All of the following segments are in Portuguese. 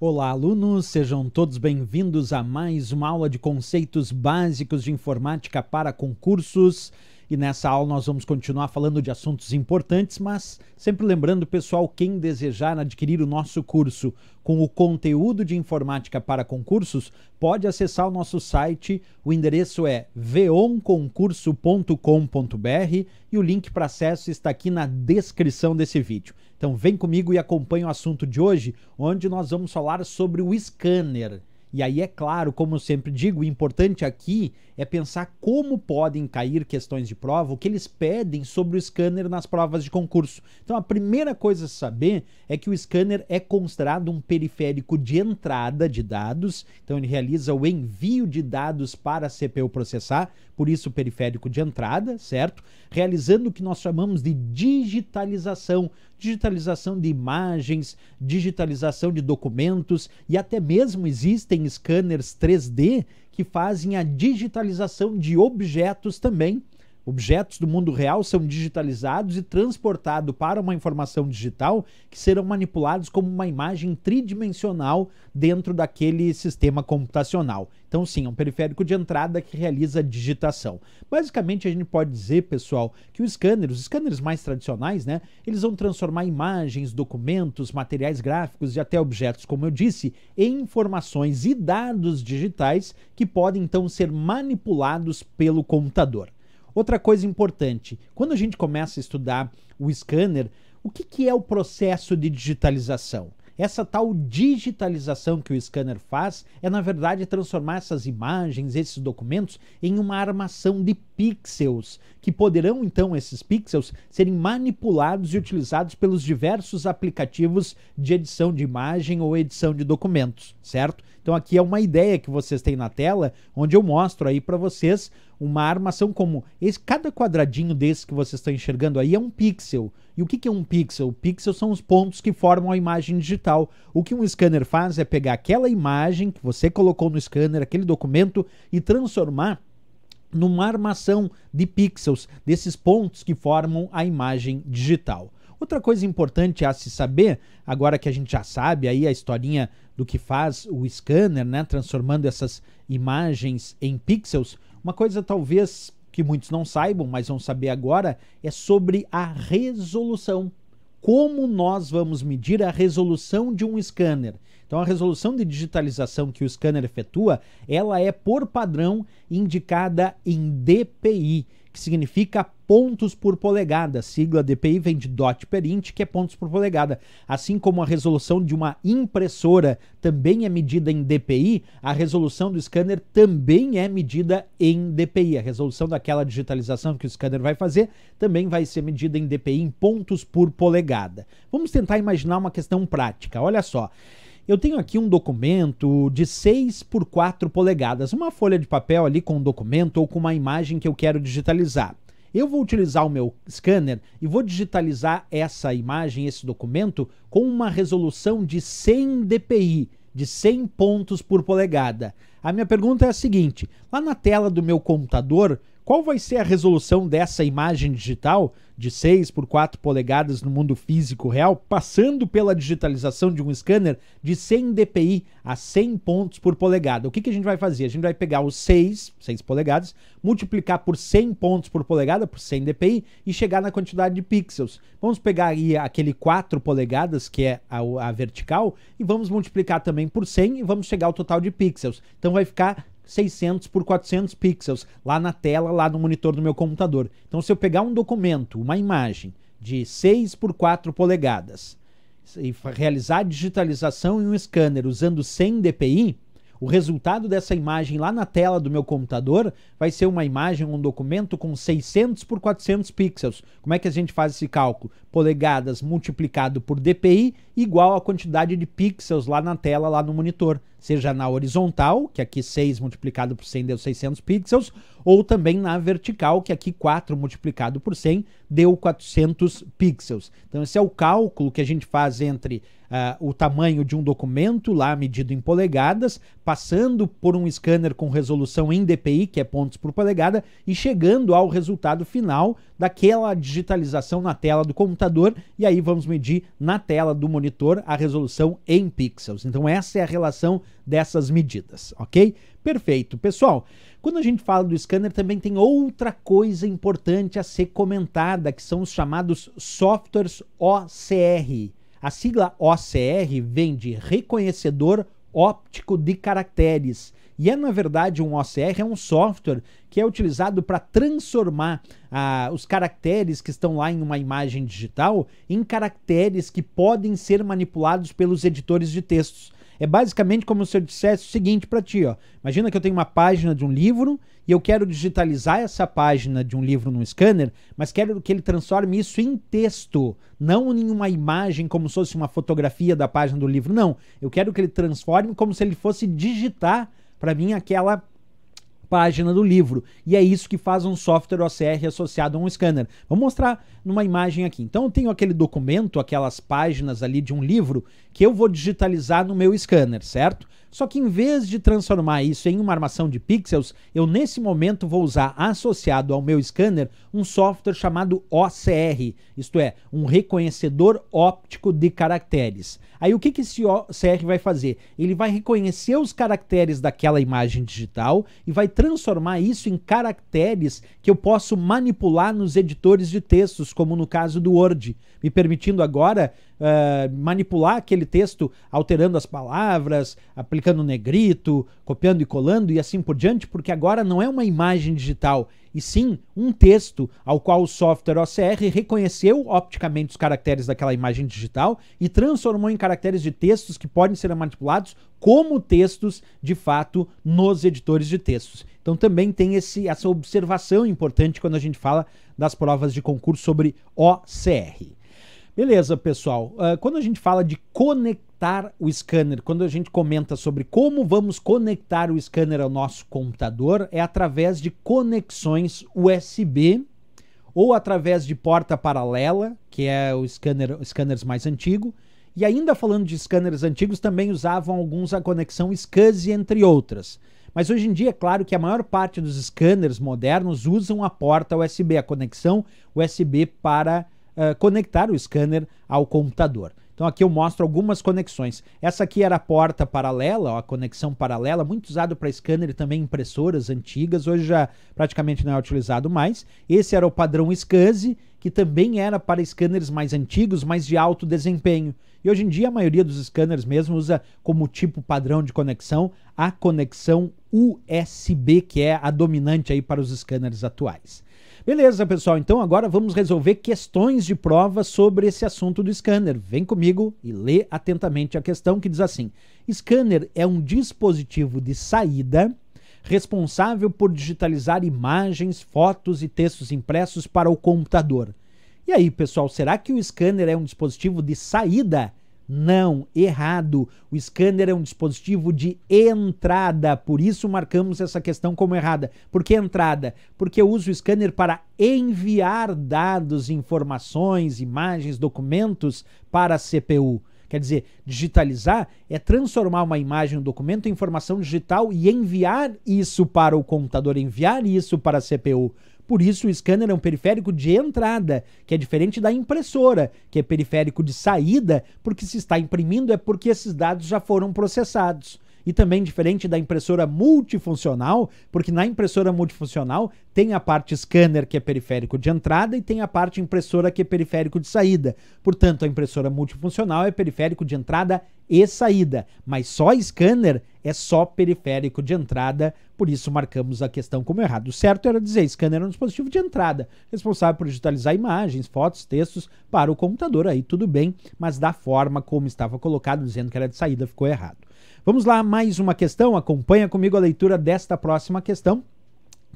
Olá, alunos, sejam todos bem-vindos a mais uma aula de conceitos básicos de informática para concursos. E nessa aula nós vamos continuar falando de assuntos importantes, mas sempre lembrando, pessoal, quem desejar adquirir o nosso curso com o conteúdo de informática para concursos, pode acessar o nosso site. O endereço é veonconcurso.com.br e o link para acesso está aqui na descrição desse vídeo. Então vem comigo e acompanhe o assunto de hoje, onde nós vamos falar sobre o scanner. E aí, é claro, como eu sempre digo, o importante aqui é pensar como podem cair questões de prova, o que eles pedem sobre o scanner nas provas de concurso. Então a primeira coisa a saber é que o scanner é considerado um periférico de entrada de dados, então ele realiza o envio de dados para a CPU processar, por isso periférico de entrada, certo? Realizando o que nós chamamos de digitalização, digitalização de imagens, digitalização de documentos e até mesmo existem scanners 3D que fazem a digitalização de objetos também Objetos do mundo real são digitalizados e transportados para uma informação digital que serão manipulados como uma imagem tridimensional dentro daquele sistema computacional. Então, sim, é um periférico de entrada que realiza digitação. Basicamente, a gente pode dizer, pessoal, que o scanner, os scanners mais tradicionais, né, eles vão transformar imagens, documentos, materiais gráficos e até objetos, como eu disse, em informações e dados digitais que podem então ser manipulados pelo computador. Outra coisa importante, quando a gente começa a estudar o scanner, o que, que é o processo de digitalização? Essa tal digitalização que o scanner faz é, na verdade, transformar essas imagens, esses documentos, em uma armação de pixels, que poderão, então, esses pixels serem manipulados e utilizados pelos diversos aplicativos de edição de imagem ou edição de documentos, certo? Então, aqui é uma ideia que vocês têm na tela, onde eu mostro aí para vocês uma armação como Esse, cada quadradinho desse que vocês estão enxergando aí é um pixel. E o que, que é um pixel? Pixels são os pontos que formam a imagem digital. O que um scanner faz é pegar aquela imagem que você colocou no scanner, aquele documento, e transformar numa armação de pixels, desses pontos que formam a imagem digital. Outra coisa importante a se saber, agora que a gente já sabe aí a historinha do que faz o scanner, né, transformando essas imagens em pixels, uma coisa talvez que muitos não saibam, mas vão saber agora, é sobre a resolução. Como nós vamos medir a resolução de um scanner? Então a resolução de digitalização que o scanner efetua, ela é por padrão indicada em DPI, que significa pontos por polegada. A sigla DPI vem de dot per inch, que é pontos por polegada. Assim como a resolução de uma impressora também é medida em DPI, a resolução do scanner também é medida em DPI. A resolução daquela digitalização que o scanner vai fazer também vai ser medida em DPI em pontos por polegada. Vamos tentar imaginar uma questão prática. Olha só. Eu tenho aqui um documento de 6 por 4 polegadas, uma folha de papel ali com um documento ou com uma imagem que eu quero digitalizar. Eu vou utilizar o meu scanner e vou digitalizar essa imagem, esse documento, com uma resolução de 100 dpi, de 100 pontos por polegada. A minha pergunta é a seguinte: lá na tela do meu computador, qual vai ser a resolução dessa imagem digital de 6 por 4 polegadas no mundo físico real, passando pela digitalização de um scanner de 100 dpi a 100 pontos por polegada? O que, que a gente vai fazer? A gente vai pegar os 6, 6 polegadas, multiplicar por 100 pontos por polegada, por 100 dpi, e chegar na quantidade de pixels. Vamos pegar aí aquele 4 polegadas, que é a, a vertical, e vamos multiplicar também por 100 e vamos chegar ao total de pixels. Então vai ficar 600 por 400 pixels lá na tela, lá no monitor do meu computador. Então, se eu pegar um documento, uma imagem de 6 por 4 polegadas e realizar a digitalização em um scanner usando 100 dpi, o resultado dessa imagem lá na tela do meu computador vai ser uma imagem, um documento com 600 por 400 pixels. Como é que a gente faz esse cálculo? Polegadas multiplicado por dpi igual à quantidade de pixels lá na tela, lá no monitor seja na horizontal, que aqui 6 multiplicado por 100 deu 600 pixels, ou também na vertical, que aqui 4 multiplicado por 100 deu 400 pixels. Então esse é o cálculo que a gente faz entre uh, o tamanho de um documento, lá medido em polegadas, passando por um scanner com resolução em DPI, que é pontos por polegada, e chegando ao resultado final, daquela digitalização na tela do computador e aí vamos medir na tela do monitor a resolução em pixels. Então essa é a relação dessas medidas, ok? Perfeito. Pessoal, quando a gente fala do scanner, também tem outra coisa importante a ser comentada, que são os chamados softwares OCR. A sigla OCR vem de reconhecedor óptico de caracteres. E é, na verdade, um OCR é um software que é utilizado para transformar ah, os caracteres que estão lá em uma imagem digital em caracteres que podem ser manipulados pelos editores de textos. É basicamente como se eu dissesse o seguinte para ti, ó. Imagina que eu tenho uma página de um livro e eu quero digitalizar essa página de um livro num scanner, mas quero que ele transforme isso em texto, não em uma imagem como se fosse uma fotografia da página do livro, não. Eu quero que ele transforme como se ele fosse digitar para mim aquela página do livro. E é isso que faz um software OCR associado a um scanner. Vou mostrar numa imagem aqui. Então eu tenho aquele documento, aquelas páginas ali de um livro que eu vou digitalizar no meu scanner, certo? Só que em vez de transformar isso em uma armação de pixels, eu nesse momento vou usar associado ao meu scanner um software chamado OCR, isto é, um reconhecedor óptico de caracteres. Aí o que, que esse OCR vai fazer? Ele vai reconhecer os caracteres daquela imagem digital e vai transformar isso em caracteres que eu posso manipular nos editores de textos, como no caso do Word, me permitindo agora uh, manipular aquele texto alterando as palavras, aplicando negrito, copiando e colando e assim por diante, porque agora não é uma imagem digital, e sim um texto ao qual o software OCR reconheceu opticamente os caracteres daquela imagem digital e transformou em caracteres de textos que podem ser manipulados como textos de fato nos editores de textos. Então também tem esse, essa observação importante quando a gente fala das provas de concurso sobre OCR. Beleza, pessoal. Uh, quando a gente fala de conectar o scanner, quando a gente comenta sobre como vamos conectar o scanner ao nosso computador, é através de conexões USB ou através de porta paralela, que é o scanner, scanners mais antigo. E ainda falando de scanners antigos, também usavam alguns a conexão SCSI, entre outras. Mas hoje em dia, é claro que a maior parte dos scanners modernos usam a porta USB, a conexão USB para eh, conectar o scanner ao computador. Então aqui eu mostro algumas conexões. Essa aqui era a porta paralela, ó, a conexão paralela, muito usado para scanner e também impressoras antigas, hoje já praticamente não é utilizado mais. Esse era o padrão SCSI, que também era para scanners mais antigos, mas de alto desempenho. E hoje em dia a maioria dos scanners mesmo usa como tipo padrão de conexão a conexão USB, que é a dominante aí para os scanners atuais. Beleza, pessoal, então agora vamos resolver questões de prova sobre esse assunto do scanner. Vem comigo e lê atentamente a questão que diz assim: Scanner é um dispositivo de saída responsável por digitalizar imagens, fotos e textos impressos para o computador. E aí, pessoal, será que o scanner é um dispositivo de saída? Não, errado. O scanner é um dispositivo de entrada, por isso marcamos essa questão como errada. Por que entrada? Porque eu uso o scanner para enviar dados, informações, imagens, documentos para a CPU. Quer dizer, digitalizar é transformar uma imagem, um documento em informação digital e enviar isso para o computador, enviar isso para a CPU. Por isso, o scanner é um periférico de entrada, que é diferente da impressora, que é periférico de saída, porque se está imprimindo é porque esses dados já foram processados e também diferente da impressora multifuncional, porque na impressora multifuncional tem a parte scanner que é periférico de entrada e tem a parte impressora que é periférico de saída. Portanto, a impressora multifuncional é periférico de entrada e saída, mas só scanner é só periférico de entrada, por isso marcamos a questão como errado. O certo era dizer scanner é um dispositivo de entrada, responsável por digitalizar imagens, fotos, textos para o computador, aí tudo bem, mas da forma como estava colocado, dizendo que era de saída, ficou errado. Vamos lá, mais uma questão. Acompanha comigo a leitura desta próxima questão,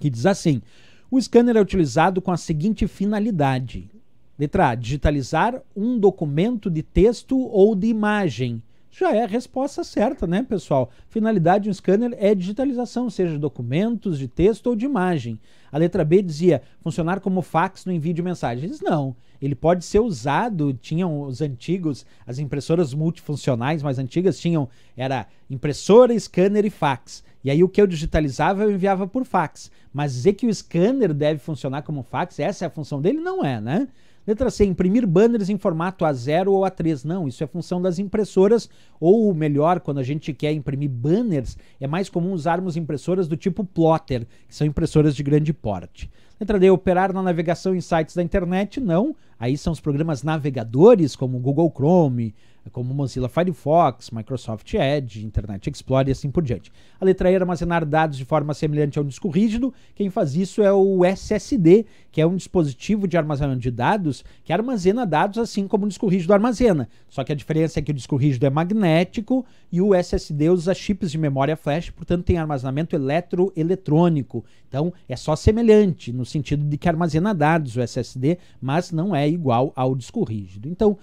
que diz assim: O scanner é utilizado com a seguinte finalidade: letra A, digitalizar um documento de texto ou de imagem já é a resposta certa, né, pessoal? Finalidade do scanner é digitalização, seja de documentos, de texto ou de imagem. A letra B dizia funcionar como fax no envio de mensagens. Não ele pode ser usado. Tinham os antigos, as impressoras multifuncionais mais antigas tinham era impressora, scanner e fax. E aí o que eu digitalizava eu enviava por fax. Mas dizer que o scanner deve funcionar como fax, essa é a função dele, não é, né? Letra C, imprimir banners em formato A0 ou A3. Não, isso é função das impressoras, ou melhor, quando a gente quer imprimir banners, é mais comum usarmos impressoras do tipo plotter, que são impressoras de grande porte. Letra D, operar na navegação em sites da internet. Não, Aí são os programas navegadores, como Google Chrome, como Mozilla Firefox, Microsoft Edge, Internet Explorer e assim por diante. A letra E é armazenar dados de forma semelhante ao disco rígido. Quem faz isso é o SSD, que é um dispositivo de armazenamento de dados que armazena dados assim como o disco rígido armazena. Só que a diferença é que o disco rígido é magnético e o SSD usa chips de memória flash, portanto tem armazenamento eletroeletrônico. Então é só semelhante no sentido de que armazena dados o SSD, mas não é igual ao disco rígido. Então,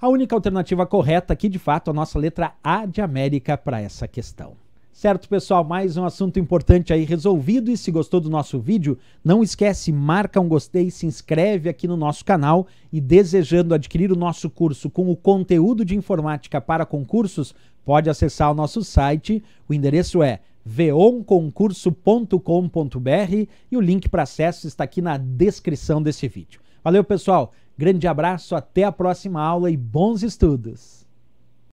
a única alternativa correta aqui, de fato, é a nossa letra A de América para essa questão. Certo, pessoal? Mais um assunto importante aí resolvido. E se gostou do nosso vídeo, não esquece, marca um gostei, se inscreve aqui no nosso canal. E desejando adquirir o nosso curso com o conteúdo de informática para concursos, pode acessar o nosso site. O endereço é veonconcurso.com.br e o link para acesso está aqui na descrição desse vídeo. Valeu, pessoal! Grande abraço, até a próxima aula e bons estudos!